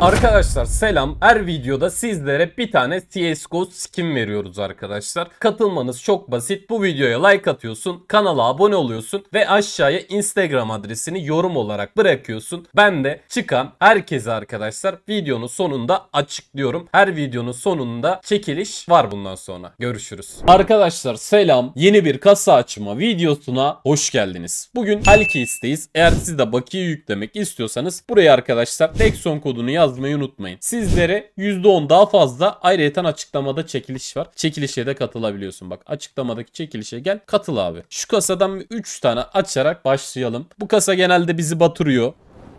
Arkadaşlar selam. Her videoda sizlere bir tane CSGO skin veriyoruz arkadaşlar. Katılmanız çok basit. Bu videoya like atıyorsun, kanala abone oluyorsun ve aşağıya Instagram adresini yorum olarak bırakıyorsun. Ben de çıkan herkese arkadaşlar videonun sonunda açıklıyorum. Her videonun sonunda çekiliş var bundan sonra. Görüşürüz. Arkadaşlar selam. Yeni bir kasa açma videosuna hoş geldiniz. Bugün Halki isteyiz. Eğer siz de bakiye yüklemek istiyorsanız buraya arkadaşlar Dexon kodunu yaz yazmayı unutmayın. Sizlere %10 daha fazla ayrıca açıklamada çekiliş var. Çekilişe de katılabiliyorsun. Bak açıklamadaki çekilişe gel katıl abi. Şu kasadan 3 tane açarak başlayalım. Bu kasa genelde bizi batırıyor.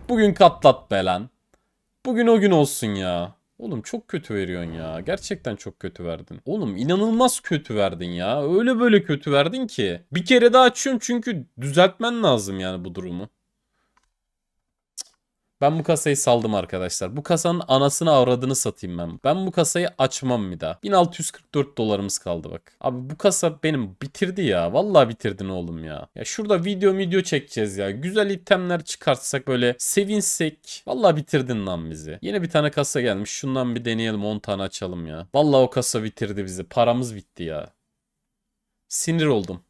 Bugün katlat be lan. Bugün o gün olsun ya. Oğlum çok kötü veriyorsun ya. Gerçekten çok kötü verdin. Oğlum inanılmaz kötü verdin ya. Öyle böyle kötü verdin ki. Bir kere daha açıyorum çünkü düzeltmen lazım yani bu durumu. Ben bu kasayı saldım arkadaşlar. Bu kasanın anasını avradını satayım ben. Ben bu kasayı açmam bir daha. 1644 dolarımız kaldı bak. Abi bu kasa benim bitirdi ya. Vallahi bitirdin oğlum ya. Ya şurada video video çekeceğiz ya. Güzel itemler çıkartsak böyle sevinsek. Vallahi bitirdin lan bizi. Yine bir tane kasa gelmiş. Şundan bir deneyelim 10 tane açalım ya. Vallahi o kasa bitirdi bizi. Paramız bitti ya. Sinir oldum.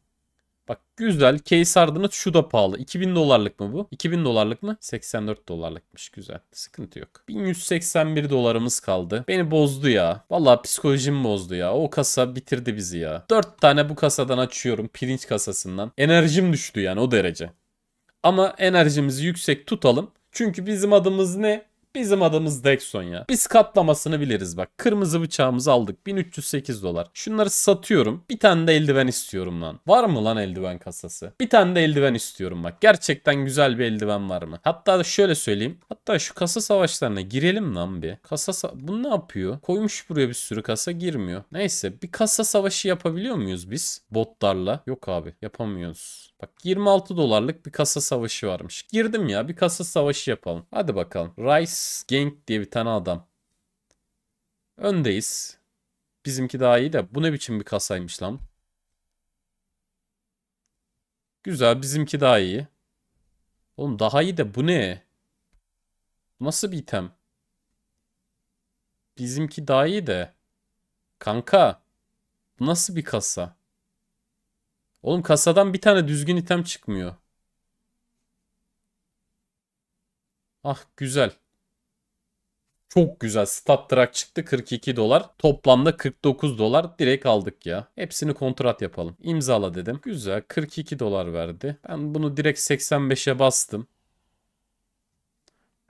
Bak güzel. Case ardına şu da pahalı. 2000 dolarlık mı bu? 2000 dolarlık mı? 84 dolarlıkmış. Güzel. Sıkıntı yok. 1181 dolarımız kaldı. Beni bozdu ya. Vallahi psikolojim bozdu ya. O kasa bitirdi bizi ya. 4 tane bu kasadan açıyorum. Pirinç kasasından. Enerjim düştü yani o derece. Ama enerjimizi yüksek tutalım. Çünkü bizim adımız ne? Bizim adımız Dexon ya. Biz katlamasını biliriz bak. Kırmızı bıçağımızı aldık. 1308 dolar. Şunları satıyorum. Bir tane de eldiven istiyorum lan. Var mı lan eldiven kasası? Bir tane de eldiven istiyorum bak. Gerçekten güzel bir eldiven var mı? Hatta şöyle söyleyeyim. Hatta şu kasa savaşlarına girelim lan bir. Kasa sa- Bu ne yapıyor? Koymuş buraya bir sürü kasa girmiyor. Neyse bir kasa savaşı yapabiliyor muyuz biz? Botlarla. Yok abi yapamıyoruz. Bak 26 dolarlık bir kasa savaşı varmış. Girdim ya bir kasa savaşı yapalım. Hadi bakalım. Rice Genk diye bir tane adam. Öndeyiz. Bizimki daha iyi de bu ne biçim bir kasaymış lan. Güzel bizimki daha iyi. Oğlum daha iyi de bu ne? Nasıl bir item? Bizimki daha iyi de. Kanka. Bu nasıl bir kasa? Oğlum kasadan bir tane düzgün item çıkmıyor. Ah güzel. Çok güzel. Stat Track çıktı 42 dolar. Toplamda 49 dolar direkt aldık ya. Hepsini kontrat yapalım. İmzala dedim. Güzel. 42 dolar verdi. Ben bunu direkt 85'e bastım.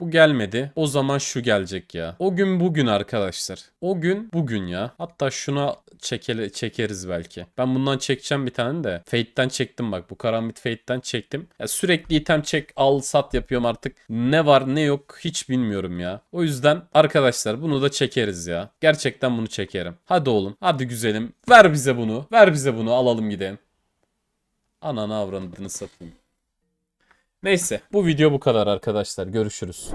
Bu gelmedi. O zaman şu gelecek ya. O gün bugün arkadaşlar. O gün bugün ya. Hatta şuna çekele, çekeriz belki. Ben bundan çekeceğim bir tane de. Fate'den çektim bak. Bu karambit Fate'den çektim. Ya sürekli item çek al sat yapıyorum artık. Ne var ne yok hiç bilmiyorum ya. O yüzden arkadaşlar bunu da çekeriz ya. Gerçekten bunu çekerim. Hadi oğlum. Hadi güzelim. Ver bize bunu. Ver bize bunu. Alalım gidelim. Ananı avradını satayım. Neyse bu video bu kadar arkadaşlar. Görüşürüz.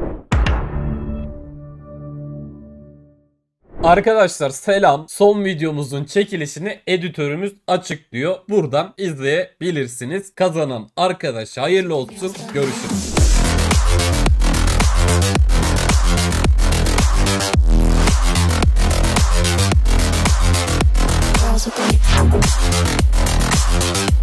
Arkadaşlar selam. Son videomuzun çekilişini editörümüz açıklıyor. Buradan izleyebilirsiniz. Kazanan arkadaş, hayırlı olsun. Görüşürüz. Thank